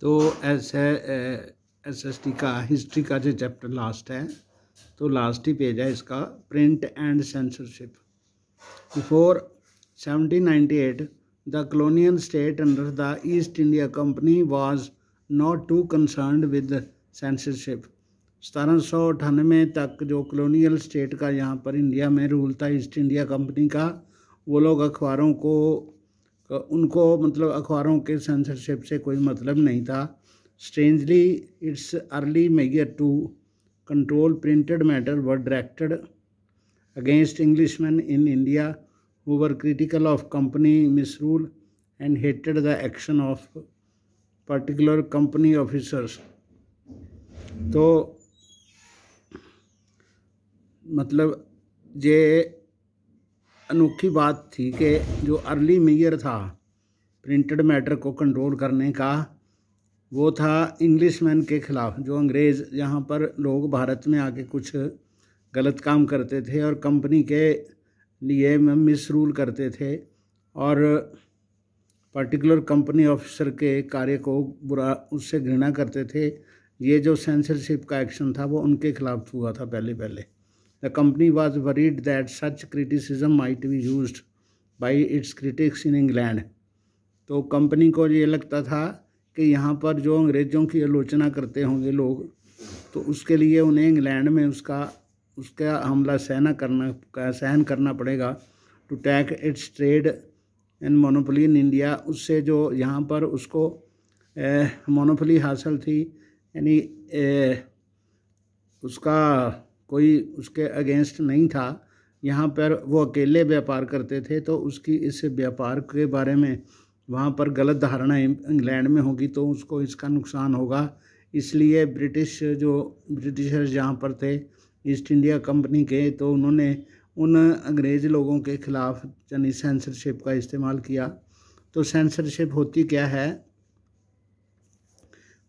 तो ऐसे S S T का हिस्ट्री का जो चैप्टर लास्ट है तो लास्ट ही पेज है इसका print and censorship before 1798 the colonial state under the East India company was not too concern with censorship सतारह अठानवे तक जो कलोनियल स्टेट का यहाँ पर इंडिया में रूल था ईस्ट इंडिया कंपनी का वो लोग अखबारों को उनको मतलब अखबारों के सेंसरशिप से कोई मतलब नहीं था strangely its early measure to control printed matter were directed against English man in India were critical of company misrule and hated the action of particular company officers तो मतलब ये अनोखी बात थी कि जो अर्ली मेयर था printed matter को कंट्रोल करने का वो था इंग्लिशमैन के ख़िलाफ़ जो अंग्रेज़ यहाँ पर लोग भारत में आके कुछ गलत काम करते थे और कंपनी के लिए मिस रूल करते थे और पर्टिकुलर कंपनी ऑफिसर के कार्य को बुरा उससे घृणा करते थे ये जो सेंसरशिप का एक्शन था वो उनके खिलाफ़ हुआ था पहले पहले The company was worried that such criticism might be used by its critics in England. तो कंपनी को ये लगता था कि यहाँ पर जो अंग्रेज़ों की आलोचना करते होंगे लोग तो उसके लिए उन्हें इंग्लैंड में उसका उसका हमला सहना करना सहन करना पड़ेगा to tack its trade and monopoly in India उससे जो यहाँ पर उसको मोनोपली हासिल थी यानी उसका कोई उसके अगेंस्ट नहीं था यहाँ पर वो अकेले व्यापार करते थे तो उसकी इस व्यापार के बारे में वहाँ पर गलत धारणा इंग्लैंड में होगी तो उसको इसका नुकसान होगा इसलिए ब्रिटिश जो ब्रिटिशर्स जहाँ पर थे ईस्ट इंडिया कंपनी के तो उन्होंने उन अंग्रेज़ लोगों के ख़िलाफ़ यानी सेंसरशिप का इस्तेमाल किया तो सेंसरशिप होती क्या है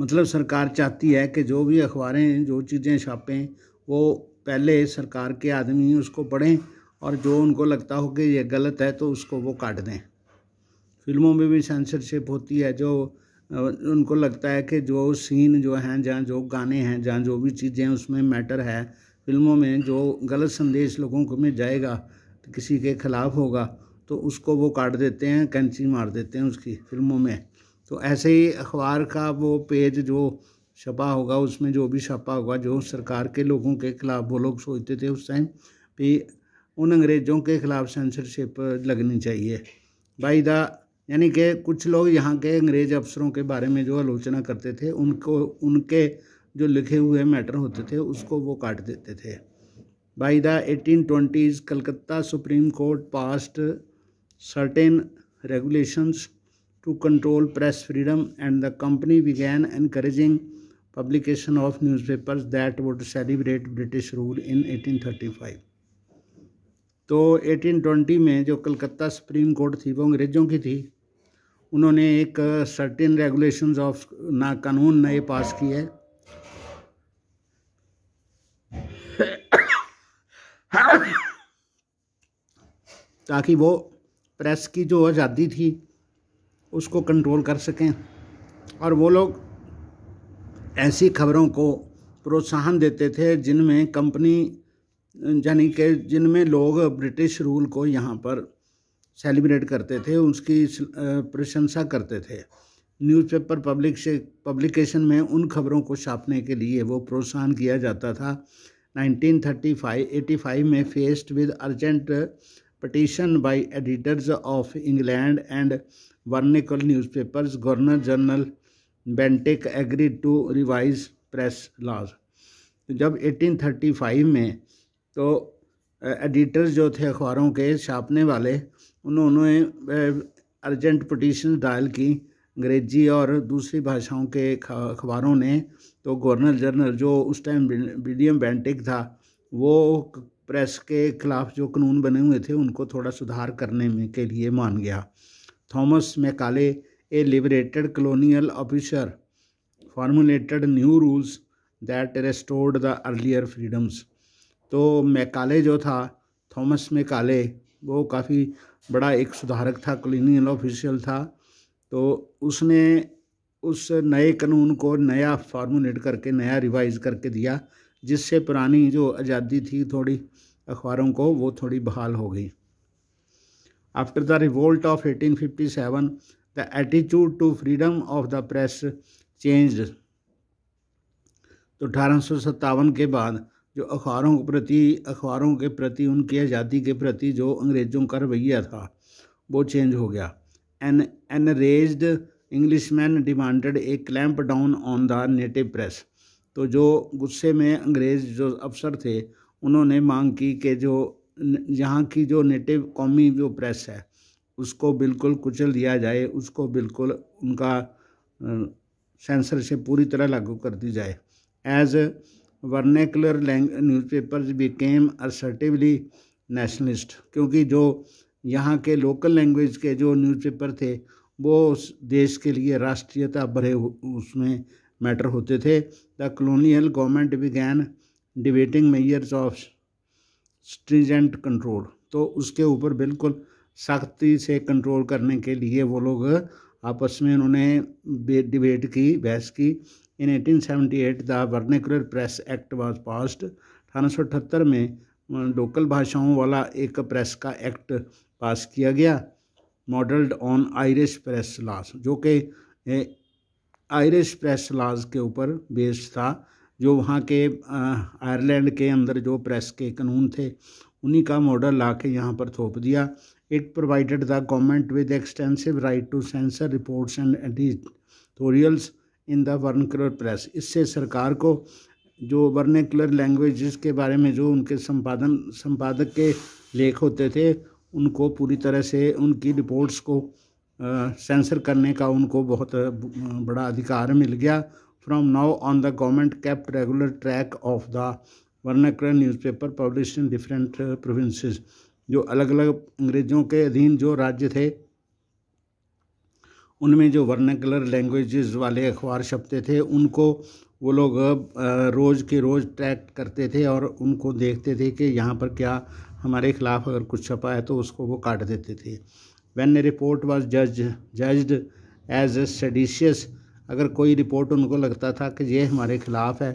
मतलब सरकार चाहती है कि जो भी अखबारें जो चीज़ें छापें वो पहले सरकार के आदमी उसको पढ़ें और जो उनको लगता हो कि ये गलत है तो उसको वो काट दें फिल्मों में भी सेंसरशिप होती है जो उनको लगता है कि जो सीन जो हैं जहाँ जो गाने हैं जहाँ जो भी चीज़ें उसमें मैटर है फिल्मों में जो गलत संदेश लोगों को में जाएगा किसी के खिलाफ होगा तो उसको वो काट देते हैं कैंची मार देते हैं उसकी फिल्मों में तो ऐसे ही अखबार का वो पेज जो छपा होगा उसमें जो भी छपा होगा जो सरकार के लोगों के खिलाफ वो लोग सोचते थे उस टाइम भी उन अंग्रेज़ों के खिलाफ सेंसरशिप लगनी चाहिए बाई द यानी कि कुछ लोग यहाँ के अंग्रेज अफसरों के बारे में जो आलोचना करते थे उनको उनके जो लिखे हुए मैटर होते थे उसको वो काट देते थे by the eighteen twenties Calcutta Supreme Court passed certain regulations to control press freedom and the company began encouraging publication of newspapers that would celebrate British rule in 1835. तो 1820 में जो कलकत्ता सुप्रीम कोर्ट थी वो अंग्रेज़ों की थी उन्होंने एक सर्टिन रेगुलेशंस ऑफ ना कानून नए पास किए ताकि वो प्रेस की जो आज़ादी थी उसको कंट्रोल कर सकें और वो लोग ऐसी खबरों को प्रोत्साहन देते थे जिनमें कंपनी यानी कि जिनमें लोग ब्रिटिश रूल को यहाँ पर सेलिब्रेट करते थे उसकी प्रशंसा करते थे न्यूज़पेपर पब्लिक से पब्लिकेशन में उन खबरों को छापने के लिए वो प्रोत्साहन किया जाता था 1935-85 में faced with urgent petition by editors of England and vernacular newspapers Governor General Bentinck agree to revise press laws तो जब 1835 में तो एडिटर्स जो थे अखबारों के छापने वाले उन्होंने अर्जेंट पटिशन डायल की अंग्रेजी और दूसरी भाषाओं के अखबारों ने तो गवर्नर जनरल जो उस टाइम विलियम बेंटिक था वो प्रेस के खिलाफ जो कानून बने हुए थे उनको थोड़ा सुधार करने में के लिए मान गया Thomas Macaulay a liberated colonial officer formulated new rules that restored the earlier freedoms तो मैकाले जो था थॉमस मैकाले वो काफ़ी बड़ा एक सुधारक था कॉलोनियल ऑफिशियल था तो उसने उस नए कानून को नया फार्मूलेट करके नया रिवाइज करके दिया जिससे पुरानी जो आज़ादी थी थोड़ी अखबारों को वो थोड़ी बहाल हो गई after the revolt of 1857 the attitude to freedom of the press changed तो अठारह के बाद जो अखबारों के प्रति अखबारों के प्रति उनकी आज़ादी के प्रति जो अंग्रेज़ों का रवैया था वो चेंज हो गया an English Englishman demanded a clamp down on the native press तो जो गुस्से में अंग्रेज़ जो अफसर थे उन्होंने मांग की कि जो यहाँ की जो नेटिव कौमी जो प्रेस है उसको बिल्कुल कुचल दिया जाए उसको बिल्कुल उनका सेंसर से पूरी तरह लागू कर दी जाए as vernacular newspaper became assertively nationalist क्योंकि जो यहाँ के लोकल लैंग्वेज के जो न्यूज़पेपर थे वो उस देश के लिए राष्ट्रीयता भरे उसमें मैटर होते थे the colonial government began debating measures of stringent control तो उसके ऊपर बिल्कुल सख्ती से कंट्रोल करने के लिए वो लोग आपस में उन्होंने डिबेट की बहस की in 1878 the Vernacular Press Act was passed अठारह में लोकल भाषाओं वाला एक प्रेस का एक्ट पास किया गया modelled on Irish press laws जो कि आयरिश प्रेस लॉज के ऊपर बेस्ड था जो वहाँ के आयरलैंड के अंदर जो प्रेस के कानून थे उन्हीं का मॉडल ला के यहाँ पर थोप दिया It provided the government with extensive right to censor reports and editorials in the vernacular press. इससे सरकार को जो वर्नेकुलर लैंग्वेज के बारे में जो उनके संपादन संपादक के लेख होते थे उनको पूरी तरह से उनकी रिपोर्ट्स को सेंसर करने का उनको बहुत बड़ा अधिकार मिल गया from now on the government kept regular track of the vernacular newspaper publish in different provinces जो अलग अलग अंग्रेजों के अधीन जो राज्य थे उनमें जो वर्नकलर लैंग्वेजेस वाले अखबार छपते थे उनको वो लोग रोज़ के रोज़ ट्रैक करते थे और उनको देखते थे कि यहाँ पर क्या हमारे खिलाफ अगर कुछ छपा है तो उसको वो काट देते थे वैन ए रिपोर्ट वॉज जज जज्ड एज ए सडिशियस अगर कोई रिपोर्ट उनको लगता था कि ये हमारे खिलाफ है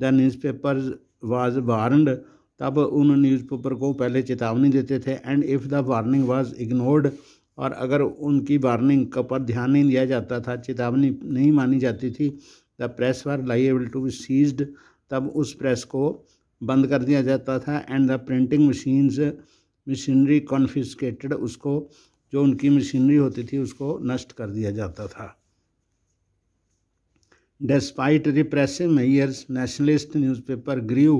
the newspaper was warned तब उन न्यूज़पेपर को पहले चेतावनी देते थे and if the warning was ignored और अगर उनकी वार्निंग पर ध्यान नहीं दिया जाता था चेतावनी नहीं मानी जाती थी the press were liable to be seized तब उस प्रेस को बंद कर दिया जाता था and the printing machines machinery confiscated उसको जो उनकी मशीनरी होती थी उसको नष्ट कर दिया जाता था despite repressive measures nationalist newspaper grew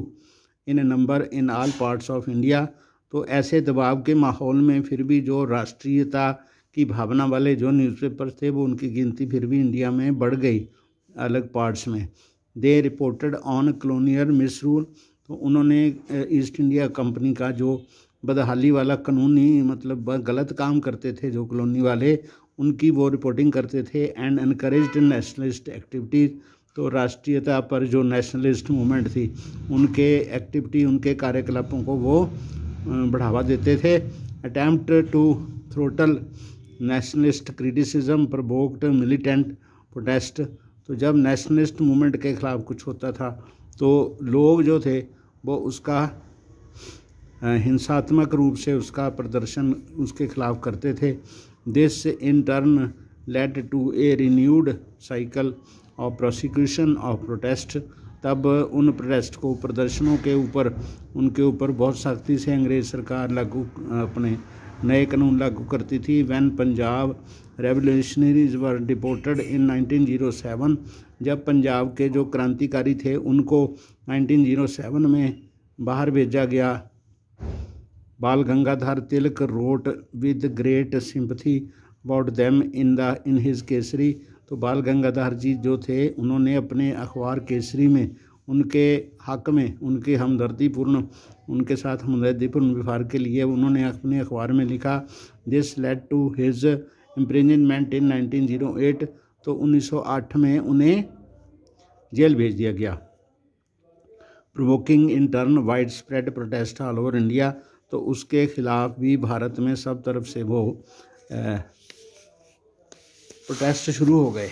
in number in all parts of India तो ऐसे दबाव के माहौल में फिर भी जो राष्ट्रीयता की भावना वाले जो न्यूज़पेपर थे वो उनकी गिनती फिर भी इंडिया में बढ़ गई अलग पार्ट्स में they reported on colonial misrule तो उन्होंने ईस्ट इंडिया कंपनी का जो बदहाली वाला कानूनी मतलब गलत काम करते थे जो कलोनी वाले उनकी वो रिपोर्टिंग करते थे एंड इनक्रेज नेशनलिस्ट एक्टिविटीज़ तो राष्ट्रीयता पर जो नेशनलिस्ट मूवमेंट थी उनके एक्टिविटी उनके कार्यकलापों को वो बढ़ावा देते थे attempt to throttle nationalist criticism provoked militant protest तो जब नेशनलिस्ट मूवमेंट के ख़िलाफ़ कुछ होता था तो लोग जो थे वो उसका हिंसात्मक रूप से उसका प्रदर्शन उसके खिलाफ करते थे this in turn led to a renewed cycle और प्रोसिक्यूशन ऑफ प्रोटेस्ट तब उन प्रोटेस्ट को प्रदर्शनों के ऊपर उनके ऊपर बहुत सख्ती से अंग्रेज सरकार लागू अपने नए कानून लागू करती थी when Punjab revolutionaries were deported in 1907 जब पंजाब के जो क्रांतिकारी थे उनको 1907 में बाहर भेजा गया Bal Gangadhar Tilak wrote with great sympathy about them in the in his Kesari तो बाल गंगाधर जी जो थे उन्होंने अपने अखबार केसरी में उनके हक में उनके हमदर्दीपूर्ण उनके साथ हमदर्दीपूर्ण व्यवहार के लिए उन्होंने अपने अखबार में लिखा this led to his imprisonment in 1908 तो 1908 में उन्हें जेल भेज दिया गया provoking in turn widespread protest all over India तो उसके खिलाफ भी भारत में सब तरफ से वो प्रोटेस्ट शुरू हो गए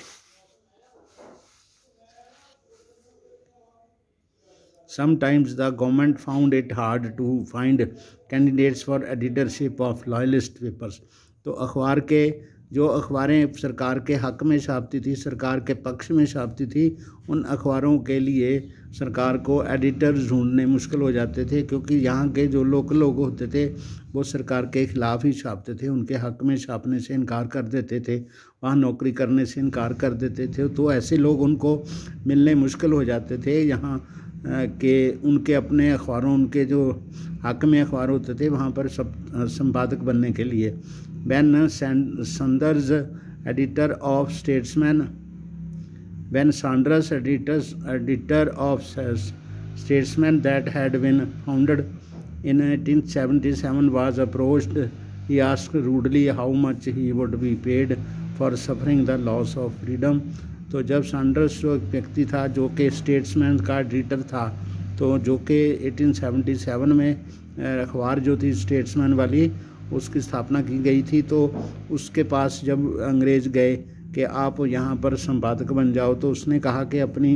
sometimes the government found it hard to find candidates for editorship of loyalist papers तो अखबार के जो अखबारें सरकार के हक में छापती थी सरकार के पक्ष में छापती थी उन अखबारों के लिए सरकार को एडिटर ढूंढने मुश्किल हो जाते थे क्योंकि यहाँ के जो लोकल लोग होते थे वो सरकार के खिलाफ ही छापते थे उनके हक में छापने से इनकार कर देते थे वहाँ नौकरी करने से इनकार कर देते थे तो ऐसे लोग उनको मिलने मुश्किल हो जाते थे यहाँ के उनके अपने अखबारों उनके जो हक में अखबार होते थे वहाँ पर सब संपादक बनने के लिए Ben Sanders editor of Statesman Ben Sanders editor editor of Statesman that had been founded in eighteen seventy seven was approached he ask rudely how much he would be paid for suffering the loss of freedom तो जब Saunders जो एक व्यक्ति था जो कि statesman का editor था तो जो कि 1877 में अखबार जो थी स्टेट्समैन वाली उसकी स्थापना की गई थी तो उसके पास जब अंग्रेज़ गए कि आप यहाँ पर संपादक बन जाओ तो उसने कहा कि अपनी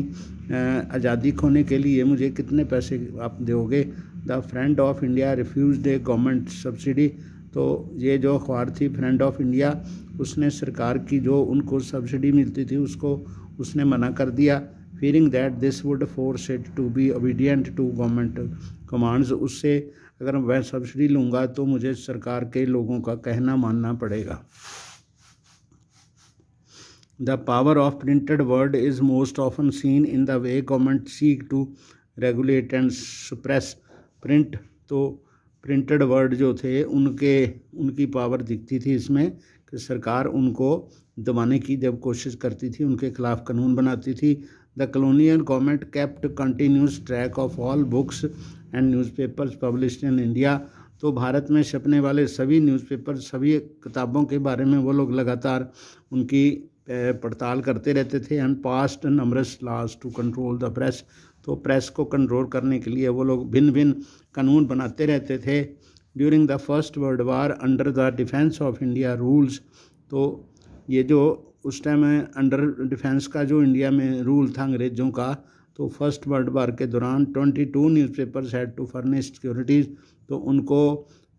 आज़ादी खोने के लिए मुझे कितने पैसे आप दोगे the Friend of India refuse a government subsidy तो ये जो अखबार थी फ्रेंड ऑफ इंडिया उसने सरकार की जो उनको सब्सिडी मिलती थी उसको उसने मना कर दिया feeling that this would force it to be obedient to government commands उससे अगर मैं सब्सिडी लूँगा तो मुझे सरकार के लोगों का कहना मानना पड़ेगा the power of printed word is most often seen in the way government seek to regulate and suppress print तो प्रिंटेड वर्ड जो थे उनके उनकी पावर दिखती थी इसमें कि सरकार उनको दबाने की जब कोशिश करती थी उनके खिलाफ कानून बनाती थी the colonial government kept continuous track of all books and newspapers published in India तो भारत में छपने वाले सभी न्यूज़पेपर सभी किताबों के बारे में वो लोग लगातार उनकी पड़ताल करते रहते थे and passed numbers last to control the press तो प्रेस को कंट्रोल करने के लिए वो लोग भिन्न भिन्न कानून बनाते रहते थे during the First World War under the Defence of India Rules तो ये जो उस टाइम अंडर डिफेंस का जो इंडिया में रूल था अंग्रेज़ों का तो फर्स्ट वर्ल्ड वार के दौरान 22 newspapers had to furnish securities तो उनको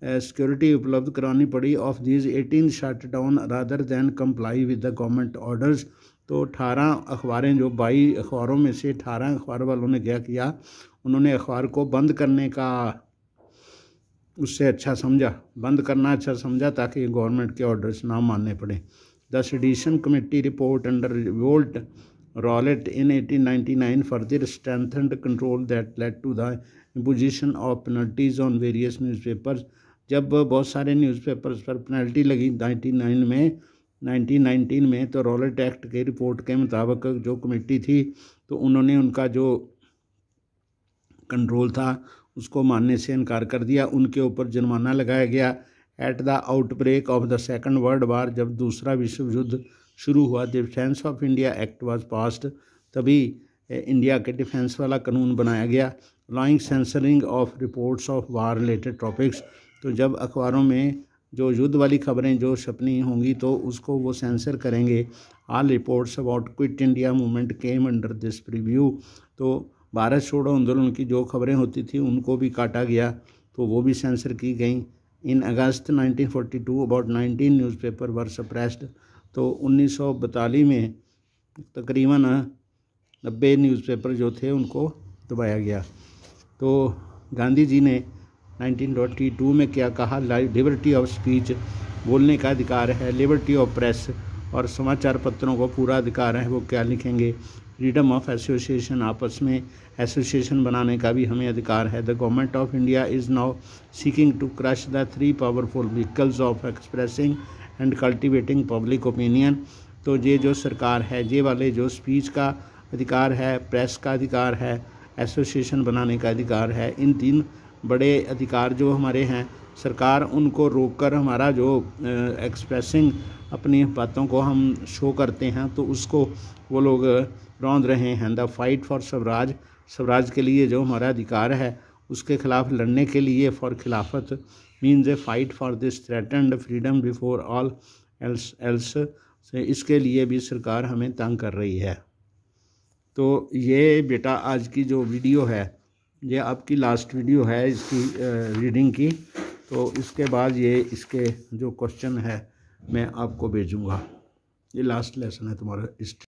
सिक्योरिटी उपलब्ध करानी पड़ी of these 18 shut down rather than comply with the government orders तो 18 अखबारें जो बाई अखबारों में से 18 अखबार वालों ने क्या किया उन्होंने अखबार को बंद करने का उससे अच्छा समझा बंद करना अच्छा समझा ताकि गवर्नमेंट के ऑर्डर्स ना मानने पड़े the Sedition Committee report under revolt Rowlett in 1899 further strengthened control that led to the imposition of penalties on various newspapers जब बहुत सारे newspapers पर पेनल्टी लगी 99 में 1919 में तो रॉलेट एक्ट के रिपोर्ट के मुताबिक जो कमेटी थी तो उन्होंने उनका जो कंट्रोल था उसको मानने से इनकार कर दिया उनके ऊपर जुर्माना लगाया गया at the outbreak of the Second World War जब दूसरा विश्व युद्ध शुरू हुआ जब Defence of India Act was passed तभी इंडिया के डिफेंस वाला कानून बनाया गया allowing censoring of reports of war related topics तो जब अखबारों में जो युद्ध वाली खबरें जो छपनी होंगी तो उसको वो सेंसर करेंगे all reports about Quit India Movement came under this preview तो भारत छोड़ो आंदोलन की जो खबरें होती थी उनको भी काटा गया तो वो भी सेंसर की गई in August 1942 about 19 newspaper were suppressed तो उन्नीस में तकरीबन नब्बे न्यूज़पेपर जो थे उनको दबाया गया तो गांधी जी ने 1922 में क्या कहा लिबर्टी ऑफ स्पीच बोलने का अधिकार है लिबर्टी ऑफ प्रेस और समाचार पत्रों को पूरा अधिकार है वो क्या लिखेंगे फ्रीडम ऑफ एसोसिएशन आपस में एसोसिएशन बनाने का भी हमें अधिकार है the government of India is now seeking to crush the three powerful vehicles of expressing and cultivating public opinion तो ये जो सरकार है ये वाले जो स्पीच का अधिकार है प्रेस का अधिकार है एसोसिएशन बनाने का अधिकार है इन तीन बड़े अधिकार जो हमारे हैं सरकार उनको रोककर हमारा जो एक्सप्रेसिंग अपनी बातों को हम शो करते हैं तो उसको वो लोग रौंद रहे हैं the fight for Swaraj Swaraj के लिए जो हमारा अधिकार है उसके खिलाफ लड़ने के लिए for Khilafat means a fight for this threatened freedom before all else else से इसके लिए भी सरकार हमें तंग कर रही है तो ये बेटा आज की जो वीडियो है ये आपकी लास्ट वीडियो है इसकी रीडिंग की तो इसके बाद ये इसके जो क्वेश्चन है मैं आपको भेजूँगा ये लास्ट लेसन है तुम्हारा इस